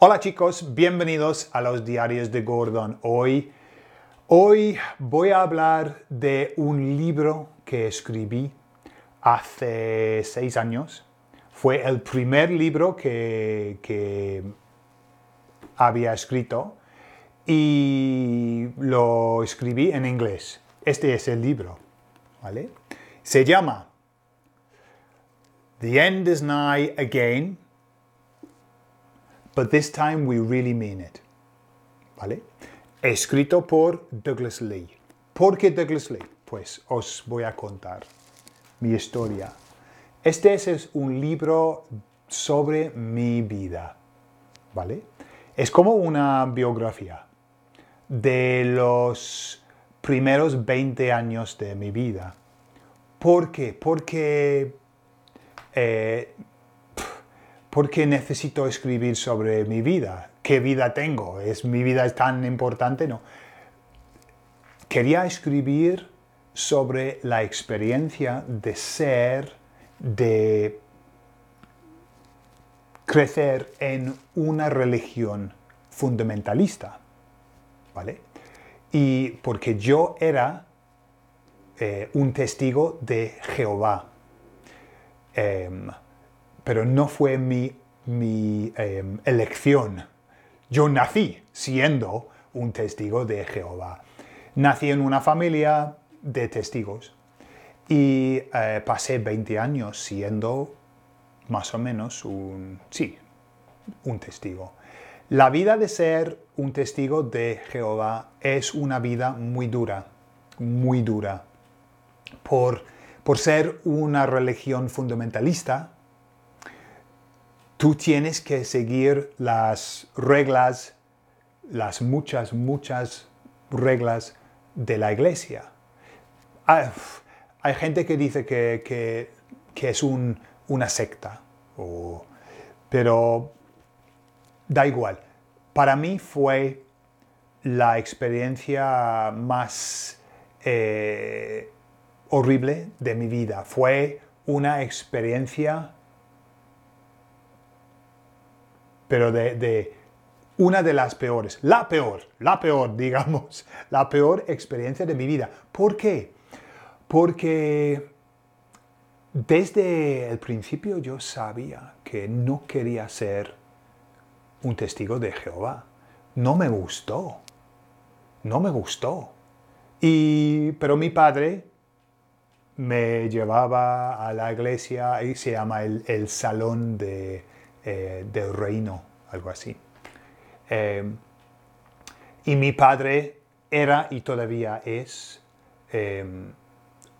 Hola chicos, bienvenidos a los diarios de Gordon. Hoy, hoy voy a hablar de un libro que escribí hace seis años. Fue el primer libro que, había escrito y lo escribí en inglés. Este es el libro, Se llama The End is Nigh Again but this time we really mean it. ¿Vale? Escrito por Douglas Lee. ¿Por qué Douglas Lee? Pues os voy a contar mi historia. Este es un libro sobre mi vida, ¿vale? Es como una biografía de los primeros 20 años de mi vida. ¿Por qué? Porque eh, ¿por qué necesito escribir sobre mi vida? ¿Qué vida tengo? ¿Es mi vida es tan importante? No. Quería escribir sobre la experiencia de ser, de crecer en una religión fundamentalista. ¿Vale? Y porque yo era eh, un testigo de Jehová. Em, pero no fue mi, em, elección. Yo nací siendo un testigo de Jehová. Nací en una familia de testigos y eh, pasé 20 años siendo más o menos un, sí, un testigo. La vida de ser un testigo de Jehová es una vida muy dura, muy dura. por ser una religión fundamentalista, tú tienes que seguir las reglas, las muchas, muchas reglas de la iglesia. Ah, hay, gente que dice que, es una secta, pero da igual. Para mí fue la experiencia más eh, horrible de mi vida. Fue una experiencia pero de, una de las peores, la peor, la peor, digamos, la peor experiencia de mi vida. ¿Por qué? Porque desde el principio yo sabía que no quería ser un testigo de Jehová. No me gustó. No me gustó. Y, pero mi padre me llevaba a la iglesia ahí se llama el salón de, eh, del reino, algo así. Eh, y mi padre era y todavía es eh,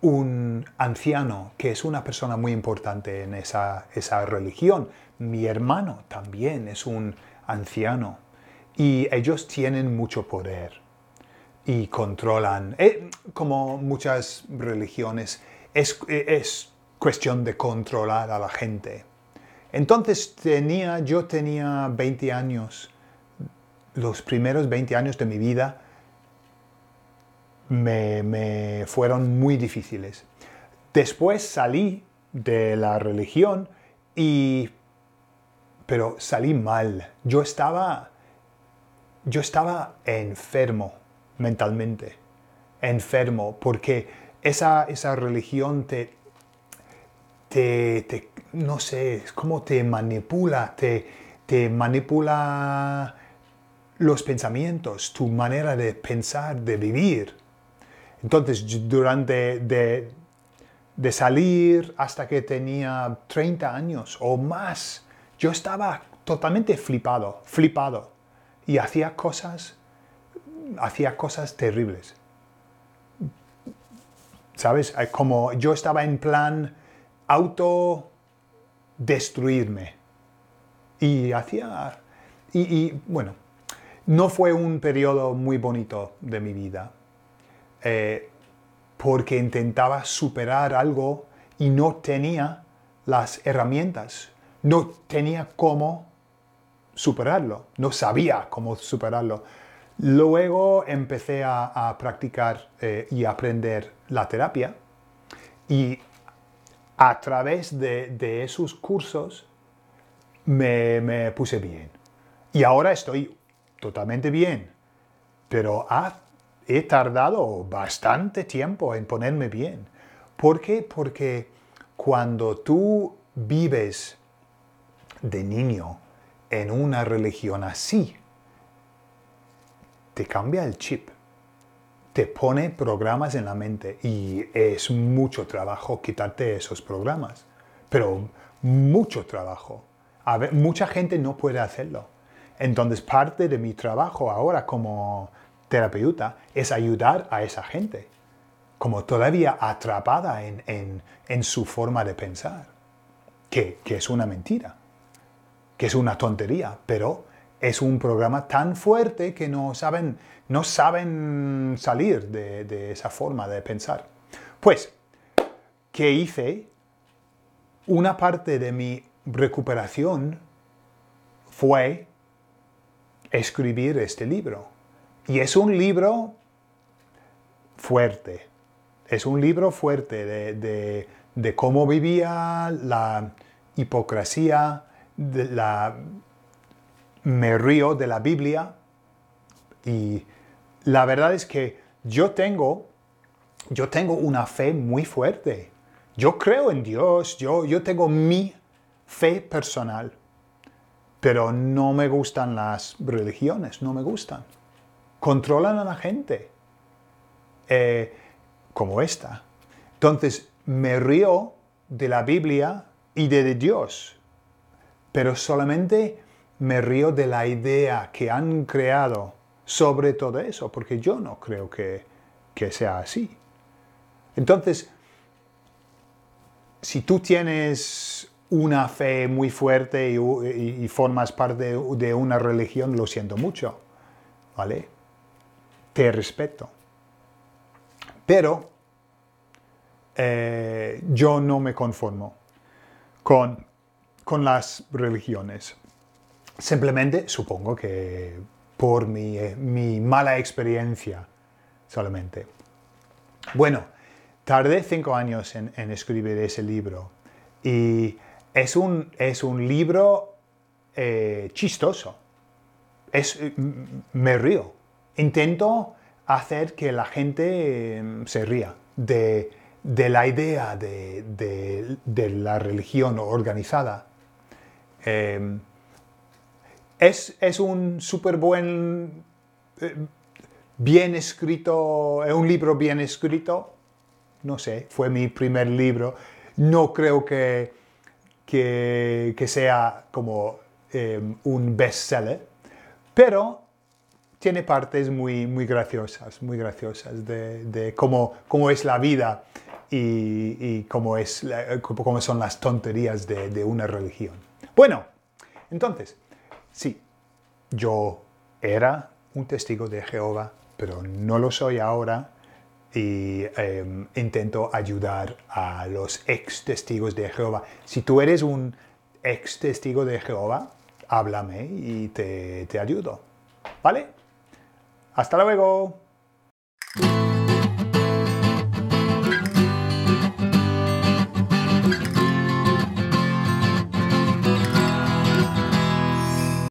un anciano, que es una persona muy importante en esa, religión. Mi hermano también es un anciano. Y ellos tienen mucho poder y controlan, como muchas religiones, es, es cuestión de controlar a la gente. Entonces tenía, yo tenía 20 años. Los primeros 20 años de mi vida me, fueron muy difíciles. Después salí de la religión y... pero salí mal. Yo estaba... yo estaba enfermo mentalmente. Enfermo porque esa, esa religión te, te, te, no sé, es como te manipula, te, manipula los pensamientos, tu manera de pensar, de vivir. Entonces, durante de, de salir hasta que tenía 30 años o más, yo estaba totalmente flipado, flipado. Y hacía cosas, hacía cosas terribles. ¿Sabes? Como yo estaba en plan auto destruirme. Y hacía... Y, bueno, no fue un periodo muy bonito de mi vida, eh, porque intentaba superar algo y no tenía las herramientas, no tenía cómo superarlo, no sabía cómo superarlo. Luego empecé a, practicar eh, y aprender la terapia y a través de, esos cursos me, puse bien. Y ahora estoy totalmente bien, pero he tardado bastante tiempo en ponerme bien. ¿Por qué? Porque cuando tú vives de niño en una religión así, te cambia el chip te pone programas en la mente y es mucho trabajo quitarte esos programas, pero mucho trabajo. A ver, mucha gente no puede hacerlo. Entonces parte de mi trabajo ahora como terapeuta es ayudar a esa gente, como todavía atrapada en, su forma de pensar, que, que es una mentira, que es una tontería, pero es un programa tan fuerte que no saben, no saben salir de, esa forma de pensar. Pues, ¿qué hice? Una parte de mi recuperación fue escribir este libro. Y es un libro fuerte. Es un libro fuerte de, cómo vivía la hipocresía, la me río de la Biblia y la verdad es que yo tengo, yo tengo una fe muy fuerte. Yo creo en Dios, yo, yo tengo mi fe personal, pero no me gustan las religiones, no me gustan. Controlan a la gente, eh, como esta. Entonces, me río de la Biblia y de Dios, pero solamente me río de la idea que han creado sobre todo eso, porque yo no creo que, sea así. Entonces, si tú tienes una fe muy fuerte y, formas parte de una religión, lo siento mucho, ¿vale? Te respeto. Pero eh, yo no me conformo con, con las religiones. Simplemente supongo que por eh, mi, mala experiencia solamente. Bueno, tardé cinco años en, escribir ese libro y es un, es un libro eh, chistoso. Es, eh, me río. Intento hacer que la gente se ría de, la idea de, la religión organizada es, un súper buen, eh, bien escrito, un libro bien escrito. No sé, fue mi primer libro. No creo que, que, sea como eh, un un seller pero tiene partes muy, muy graciosas, muy graciosas de, cómo, es la vida y, cómo, es, son las tonterías de una religión. Bueno, entonces, Sí, yo era un testigo de Jehová, pero no lo soy ahora y em, intento ayudar a los ex testigos de Jehová. Si tú eres un ex testigo de Jehová, háblame y te, te ayudo. ¿Vale? Hasta luego.